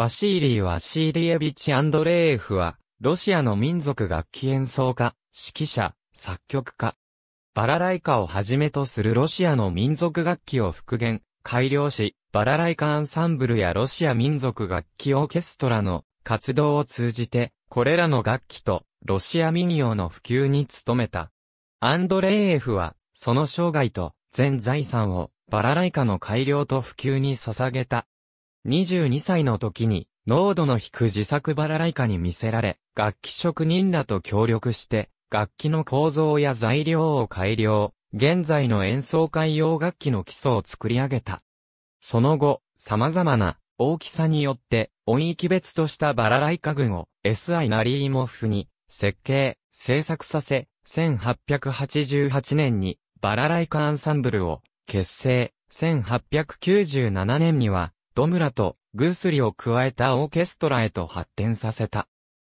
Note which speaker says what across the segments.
Speaker 1: バシーリー・ワシーリエビチ・アンドレーエフは、ロシアの民族楽器演奏家、指揮者、作曲家。バラライカをはじめとするロシアの民族楽器を復元、改良し、バラライカアンサンブルやロシア民族楽器オーケストラの活動を通じて、これらの楽器とロシア民謡の普及に努めた。アンドレーエフは、その生涯と全財産をバラライカの改良と普及に捧げた。22歳の時に、濃度の低自作バラライカに見せられ、楽器職人らと協力して、楽器の構造や材料を改良、現在の演奏会用楽器の基礎を作り上げた。その後、様々な大きさによって音域別としたバラライカ群を SI ナリーモフに設計、制作させ、1888年にバラライカアンサンブルを結成、1897年にはドムラとグースリを加えたオーケストラへと発展させた。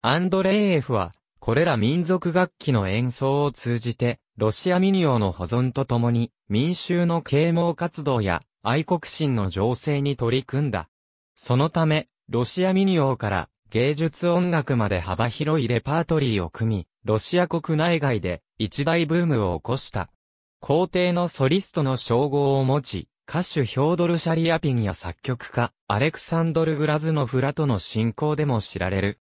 Speaker 1: アンドレーエフは、これら民族楽器の演奏を通じて、ロシア民謡の保存とともに、民衆の啓蒙活動や愛国心の情勢に取り組んだ。そのため、ロシア民謡から芸術音楽まで幅広いレパートリーを組み、ロシア国内外で一大ブームを起こした。皇帝のソリストの称号を持ち、歌手ヒョードル・シャリアピンや作曲家、アレクサンドル・グラズノフラとの親交でも知られる。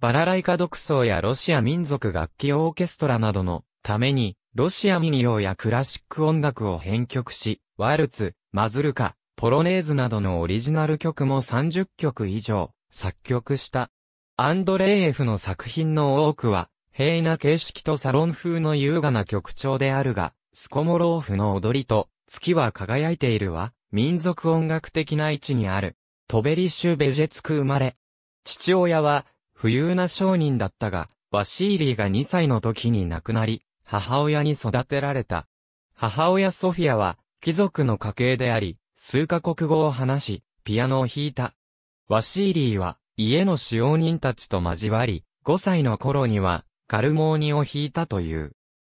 Speaker 1: バラライカ独奏やロシア民族楽器オーケストラなどのために、ロシア民謡やクラシック音楽を編曲し、ワルツ、マズルカ、ポロネーズなどのオリジナル曲も30曲以上、作曲した。アンドレーエフの作品の多くは、平易な形式とサロン風の優雅な曲調であるが、スコモローフの踊りと月は輝いているわ、民族音楽的な位置にある、トベリシュ・ベジェツク生まれ。父親は、富裕な商人だったが、ワシーリーが2歳の時に亡くなり、母親に育てられた。母親ソフィアは、貴族の家系であり、数カ国語を話し、ピアノを弾いた。ワシーリーは、家の使用人たちと交わり、5歳の頃には、カルモーニを弾いたという。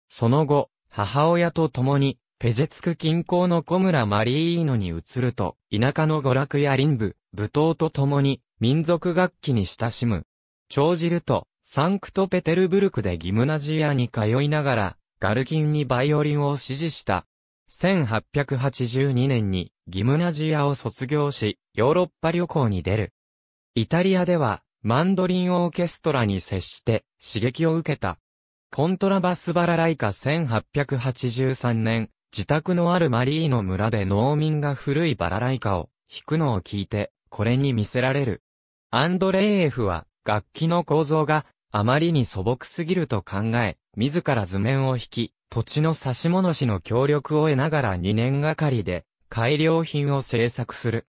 Speaker 1: その後、母親と共に、ペジェツク近郊のコムラ・マリーノに移ると、田舎の娯楽や林部、舞踏と共に、民族楽器に親しむ。長じると、サンクトペテルブルクでギムナジアに通いながら、ガルキンにバイオリンを指示した。1882年にギムナジアを卒業し、ヨーロッパ旅行に出る。イタリアでは、マンドリンオーケストラに接して、刺激を受けた。コントラバスバラライカ1883年、自宅のあるマリーの村で農民が古いバラライカを弾くのを聞いて、これに見せられる。アンドレーエフは、楽器の構造があまりに素朴すぎると考え、自ら図面を弾き、土地の差し物師の協力を得ながら2年がかりで、改良品を制作する。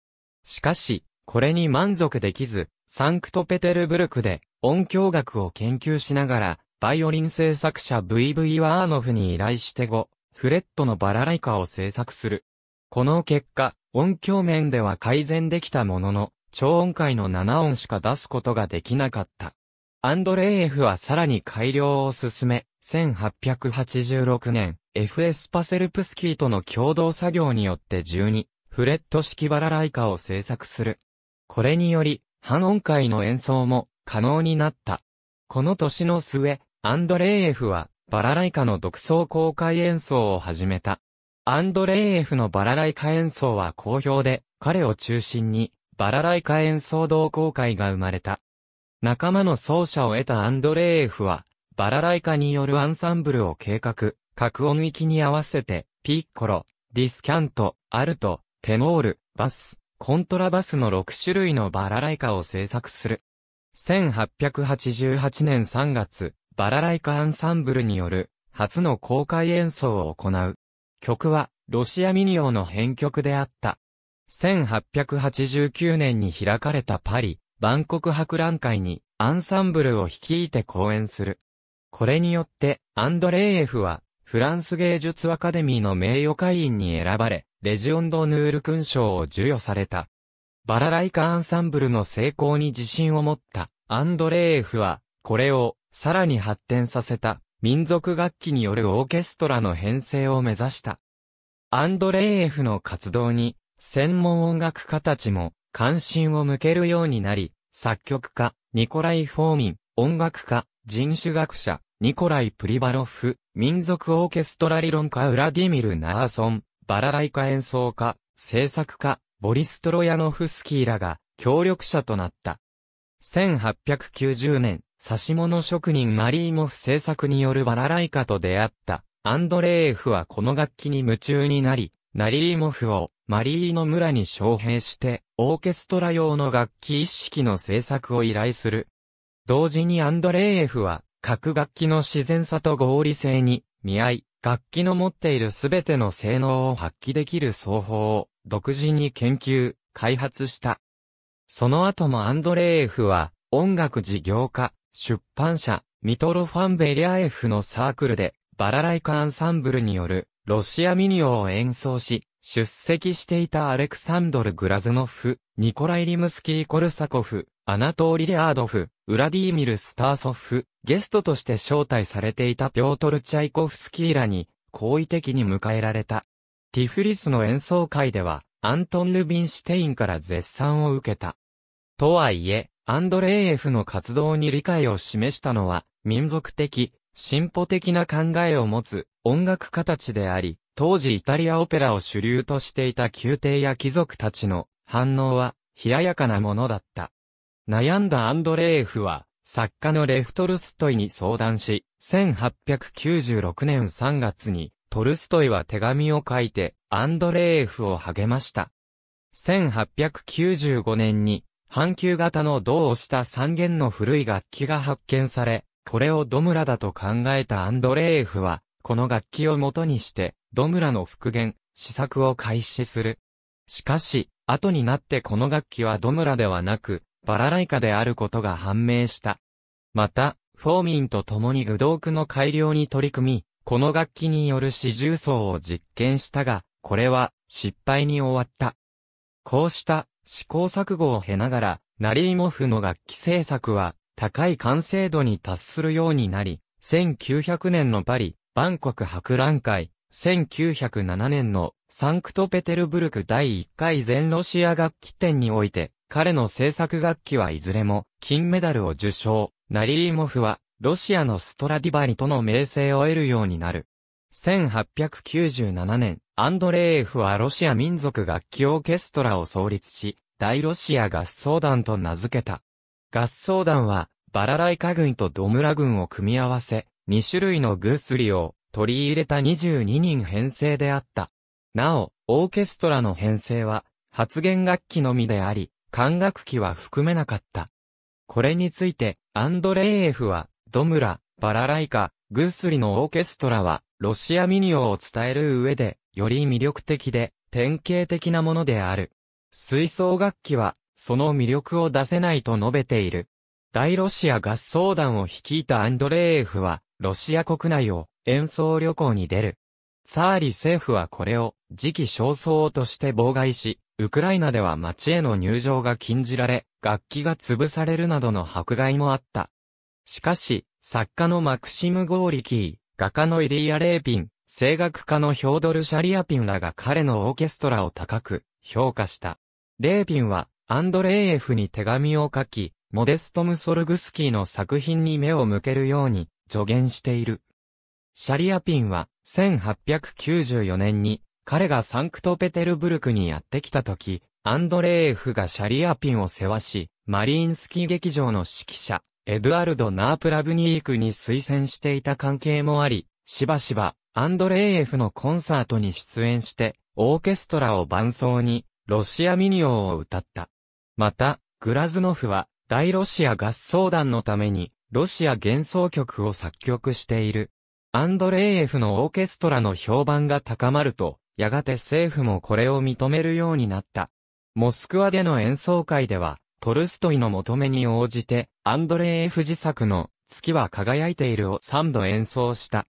Speaker 1: しかし、これに満足できず、サンクトペテルブルクで音響学を研究しながら、バイオリン製作者 VV ワーノフに依頼して後、フレットのバラライカを制作する。この結果、音響面では改善できたものの、超音階の7音しか出すことができなかった。アンドレーフはさらに改良を進め、1886年、FS パセルプスキーとの共同作業によって12、フレット式バラライカを制作する。これにより、半音階の演奏も可能になった。この年の末、アンドレーフはバラライカの独奏公開演奏を始めた。アンドレーエフのバラライカ演奏は好評で、彼を中心に、バラライカ演奏同好会が生まれた。仲間の奏者を得たアンドレーエフは、バラライカによるアンサンブルを計画、各音域に合わせて、ピッコロ、ディスキャント、アルト、テノール、バス、コントラバスの6種類のバラライカを制作する。1888年3月、バラライカアンサンブルによる初の公開演奏を行う。曲はロシアミニオの編曲であった。1889年に開かれたパリ、万国博覧会にアンサンブルを率いて公演する。これによってアンドレーエフはフランス芸術アカデミーの名誉会員に選ばれ、レジオンド・ヌール勲章を授与された。バラライカアンサンブルの成功に自信を持ったアンドレーエフは、これをさらに発展させた、民族楽器によるオーケストラの編成を目指した。アンドレイエフの活動に、専門音楽家たちも関心を向けるようになり、作曲家、ニコライ・フォーミン、音楽家、人種学者、ニコライ・プリバロフ、民族オーケストラ理論家ウラディミル・ナーソン、バラライカ演奏家、制作家、ボリストロヤノフスキーらが協力者となった。1890年、指物職人マリーモフ制作によるバラライカと出会った、アンドレーフはこの楽器に夢中になり、ナリーモフをマリーの村に招聘して、オーケストラ用の楽器一式の制作を依頼する。同時にアンドレーフは、各楽器の自然さと合理性に見合い、楽器の持っているすべての性能を発揮できる奏法を独自に研究、開発した。その後もアンドレーフは音楽事業家、出版社、ミトロファン・ベリアエフのサークルで、バラライカアンサンブルによる、ロシアミニオを演奏し、出席していたアレクサンドル・グラズノフ、ニコライ・リムスキー・コルサコフ、アナトーリ・レアードフ、ウラディーミル・スターソフ、ゲストとして招待されていたピョートル・チャイコフスキーらに、好意的に迎えられた。ティフリスの演奏会では、アントン・ルビンシュテインから絶賛を受けた。とはいえ、アンドレーエフの活動に理解を示したのは、民族的、進歩的な考えを持つ音楽家たちであり、当時イタリアオペラを主流としていた宮廷や貴族たちの反応は冷ややかなものだった。悩んだアンドレーフは、作家のレフトルストイに相談し、1896年3月に、トルストイは手紙を書いて、アンドレーフを励ました。1895年に、半球型の銅をした三弦の古い楽器が発見され、これをドムラだと考えたアンドレーエフは、この楽器を元にして、ドムラの復元、試作を開始する。しかし、後になってこの楽器はドムラではなく、バラライカであることが判明した。また、フォーミンと共に具道具の改良に取り組み、この楽器による四重奏を実験したが、これは失敗に終わった。こうした試行錯誤を経ながら、ナリーモフの楽器制作は高い完成度に達するようになり、1900年のパリ、万国博覧会、1907年のサンクトペテルブルク第1回全ロシア楽器展において、彼の制作楽器はいずれも金メダルを受賞。ナリーモフは、ロシアのストラディバリとの名声を得るようになる。1897年、アンドレーエフはロシア民族楽器オーケストラを創立し、大ロシア合奏団と名付けた。合奏団は、バラライカ軍とドムラ軍を組み合わせ、2種類のグースリを取り入れた22人編成であった。なお、オーケストラの編成は、発言楽器のみであり、管楽器は含めなかった。これについて、アンドレーエフは、ドムラ、バラライカ、グースリのオーケストラは、ロシア民謡を伝える上で、より魅力的で、典型的なものである。吹奏楽器は、その魅力を出せないと述べている。大ロシア合奏団を率いたアンドレーエフは、ロシア国内を演奏旅行に出る。サーリ政府はこれを時期尚早として妨害し、ウクライナでは街への入場が禁じられ、楽器が潰されるなどの迫害もあった。しかし、作家のマクシム・ゴーリキー、画家のイリア・レーピン、声楽家のヒョードル・シャリアピンらが彼のオーケストラを高く評価した。レーピンはアンドレーエフに手紙を書き、モデストム・ソルグスキーの作品に目を向けるように助言している。シャリアピンは1894年に彼がサンクトペテルブルクにやってきた時、アンドレーエフがシャリアピンを世話し、マリーンスキー劇場の指揮者、エドゥアルド・ナープラブニークに推薦していた関係もあり、しばしばアンドレーエフのコンサートに出演して、オーケストラを伴奏に、ロシアミオーを歌った。また、グラズノフは、大ロシア合奏団のために、ロシア幻想曲を作曲している。アンドレーエフのオーケストラの評判が高まると、やがて政府もこれを認めるようになった。モスクワでの演奏会では、トルストイの求めに応じて、アンドレーエフ自作の、月は輝いているを3度演奏した。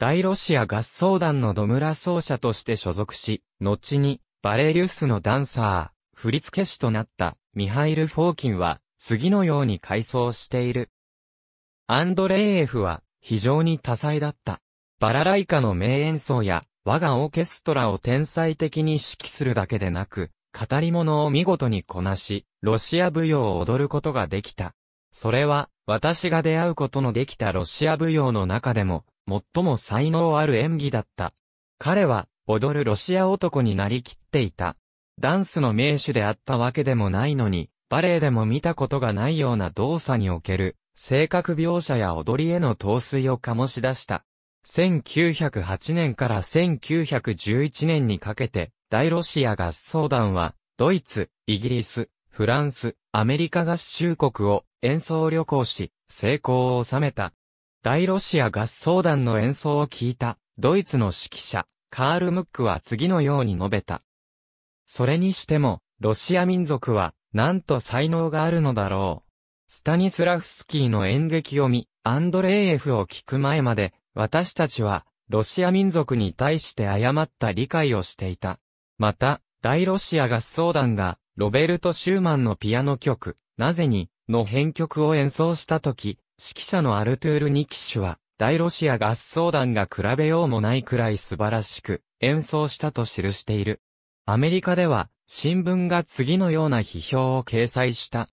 Speaker 1: 大ロシア合奏団のドムラ奏者として所属し、後にバレリウスのダンサー、振付師となったミハイル・フォーキンは次のように回想している。アンドレイエフは非常に多彩だった。バラライカの名演奏や我がオーケストラを天才的に指揮するだけでなく、語り物を見事にこなし、ロシア舞踊を踊ることができた。それは、私が出会うことのできたロシア舞踊の中でも、最も才能ある演技だった。彼は、踊るロシア男になりきっていた。ダンスの名手であったわけでもないのに、バレエでも見たことがないような動作における、性格描写や踊りへの陶酔を醸し出した。1908年から1911年にかけて、大ロシア合奏団は、ドイツ、イギリス、フランス、アメリカ合衆国を演奏旅行し、成功を収めた。大ロシア合奏団の演奏を聞いた、ドイツの指揮者、カール・ムックは次のように述べた。それにしても、ロシア民族は、なんと才能があるのだろう。スタニスラフスキーの演劇を見、アンドレーエフを聞く前まで、私たちは、ロシア民族に対して誤った理解をしていた。また、大ロシア合奏団が、ロベルト・シューマンのピアノ曲、なぜに、の編曲を演奏したとき、指揮者のアルトゥール・ニキシュは、大ロシア合奏団が比べようもないくらい素晴らしく演奏したと記している。アメリカでは新聞が次のような批評を掲載した。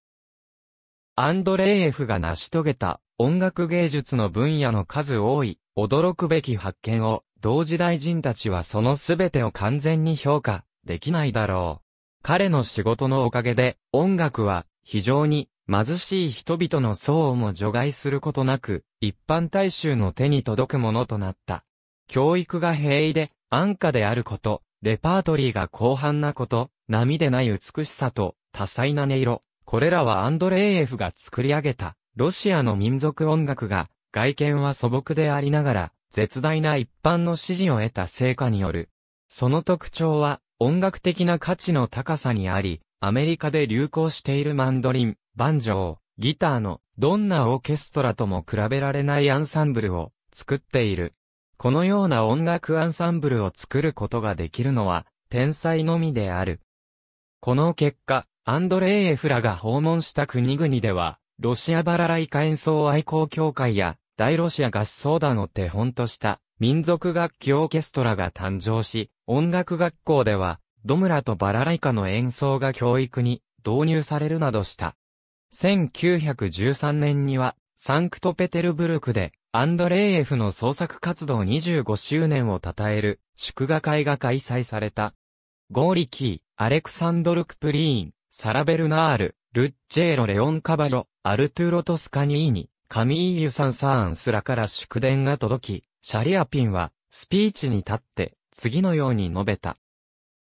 Speaker 1: アンドレーエフが成し遂げた音楽芸術の分野の数多い驚くべき発見を同時代人たちはその全てを完全に評価できないだろう。彼の仕事のおかげで音楽は非常に貧しい人々の層をも除外することなく、一般大衆の手に届くものとなった。教育が平易で、安価であること、レパートリーが広範なこと、波でない美しさと、多彩な音色。これらはアンドレーエフが作り上げた、ロシアの民族音楽が、外見は素朴でありながら、絶大な一般の支持を得た成果による。その特徴は、音楽的な価値の高さにあり、アメリカで流行しているマンドリン、バンジョー、ギターの、どんなオーケストラとも比べられないアンサンブルを作っている。このような音楽アンサンブルを作ることができるのは、天才のみである。この結果、アンドレイ・エフラが訪問した国々では、ロシアバラライカ演奏愛好協会や、大ロシア合奏団を手本とした民族楽器オーケストラが誕生し、音楽学校ではドムラとバラライカの演奏が教育に導入されるなどした。1913年には、サンクトペテルブルクで、アンドレーエフの創作活動25周年を称える祝賀会が開催された。ゴーリキー、アレクサンドル・クプリーン、サラベルナール、ルッチェーロ・レオン・カバロ、アルトゥーロ・トスカニーニ、カミーユ・サン・サーンスらから祝電が届き、シャリアピンはスピーチに立って次のように述べた。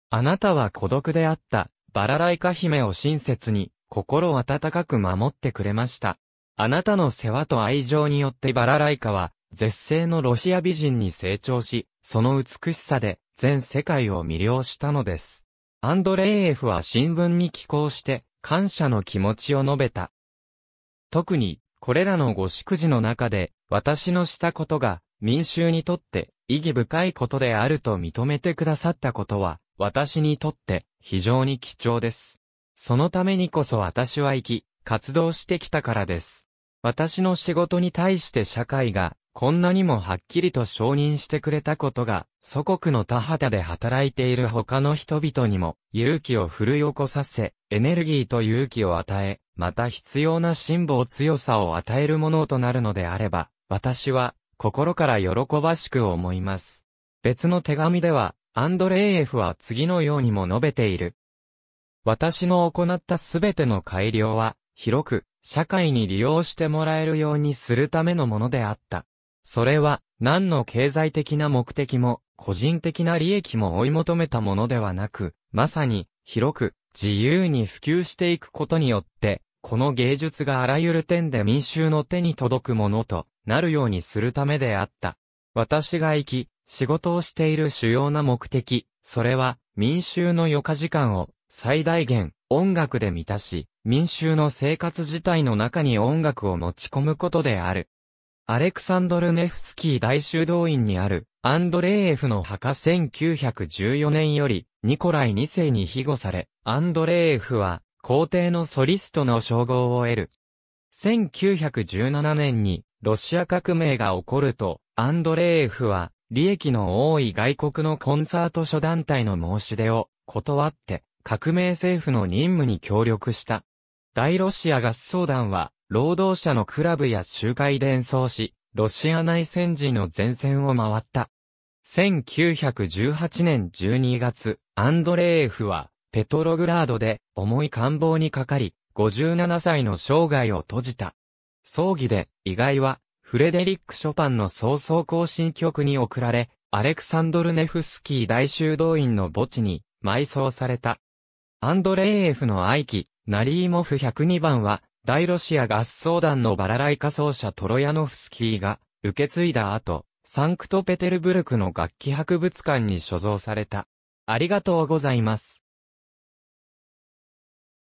Speaker 1: あなたは孤独であった、バラライカ姫を親切に心温かく守ってくれました。あなたの世話と愛情によってバラライカは、絶世のロシア美人に成長し、その美しさで全世界を魅了したのです。アンドレイエフは新聞に寄稿して感謝の気持ちを述べた。特に、これらのご祝辞の中で、私のしたことが民衆にとって意義深いことであると認めてくださったことは、私にとって非常に貴重です。そのためにこそ私は生き、活動してきたからです。私の仕事に対して社会が、こんなにもはっきりと承認してくれたことが、祖国の田畑で働いている他の人々にも、勇気を奮い起こさせ、エネルギーと勇気を与え、また必要な辛抱強さを与えるものとなるのであれば、私は、心から喜ばしく思います。別の手紙では、アンドレーエフは次のようにも述べている。私の行ったすべての改良は、広く、社会に利用してもらえるようにするためのものであった。それは、何の経済的な目的も、個人的な利益も追い求めたものではなく、まさに、広く、自由に普及していくことによって、この芸術があらゆる点で民衆の手に届くものとなるようにするためであった。私が生き、仕事をしている主要な目的、それは民衆の余暇時間を最大限、音楽で満たし、民衆の生活自体の中に音楽を持ち込むことである。アレクサンドル・ネフスキー大修道院にある、アンドレーエフの墓1914年より、ニコライ2世に庇護され、アンドレーエフは、皇帝のソリストの称号を得る。1917年に、ロシア革命が起こると、アンドレーエフは、利益の多い外国のコンサート諸団体の申し出を、断って、革命政府の任務に協力した。大ロシア合奏団は、労働者のクラブや集会で演奏し、ロシア内戦時の前線を回った。1918年12月、アンドレーエフは、ペトログラードで重い感冒にかかり、57歳の生涯を閉じた。葬儀で、意外は、フレデリック・ショパンの早々行進曲に送られ、アレクサンドル・ネフスキー大修道院の墓地に埋葬された。アンドレーエフの愛機、ナリーモフ102番は、大ロシア合奏団のバラライカ奏者トロヤノフスキーが、受け継いだ後、サンクトペテルブルクの楽器博物館に所蔵された。ありがとうございます。